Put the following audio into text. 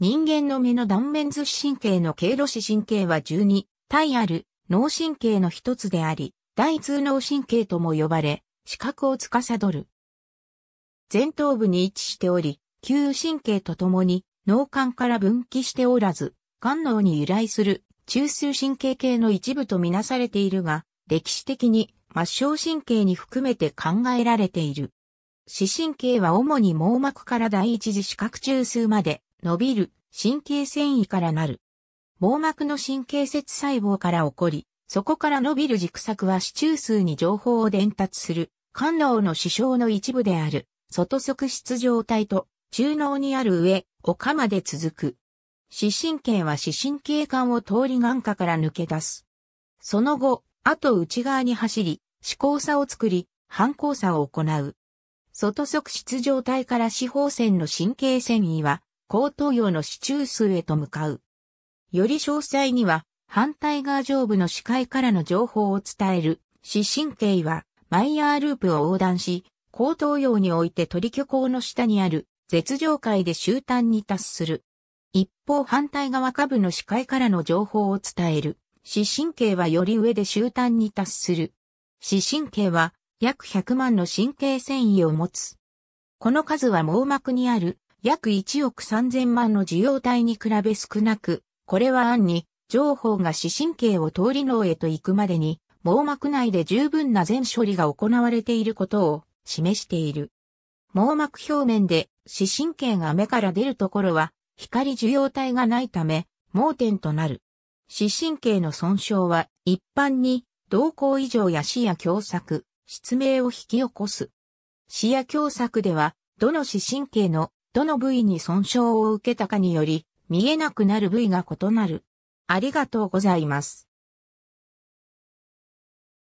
人間の目の断面図神経の経路視神経は12体ある脳神経の一つであり、第通脳神経とも呼ばれ、視覚を司る。前頭部に位置しており、急神経とともに脳幹から分岐しておらず、肝脳に由来する中枢神経系の一部とみなされているが、歴史的に末梢神経に含めて考えられている。視神経は主に網膜から第一次視覚中枢まで伸びる、神経繊維からなる。網膜の神経節細胞から起こり、そこから伸びる軸索は視中枢に情報を伝達する、官能の支障の一部である、外側室状態と、中脳にある上、丘まで続く。視神経は視神経管を通り眼下から抜け出す。その後、後内側に走り、思考差を作り、反抗差を行う。外側室状態から四方線の神経繊維は、高等葉の支中数へと向かう。より詳細には、反対側上部の視界からの情報を伝える、視神経は、マイヤーループを横断し、高等葉において鳥巨港の下にある、絶上界で終端に達する。一方反対側下部の視界からの情報を伝える。視神経はより上で終端に達する。視神経は約100万の神経繊維を持つ。この数は網膜にある約1億3000万の受容体に比べ少なく、これは暗に、情報が視神経を通り脳へと行くまでに、網膜内で十分な全処理が行われていることを示している。網膜表面で視神経が目から出るところは、光受容体がないため、盲点となる。視神経の損傷は、一般に、瞳孔異常や視野狭窄、失明を引き起こす。視野狭窄では、どの視神経のどの部位に損傷を受けたかにより、見えなくなる部位が異なる。ありがとうございます。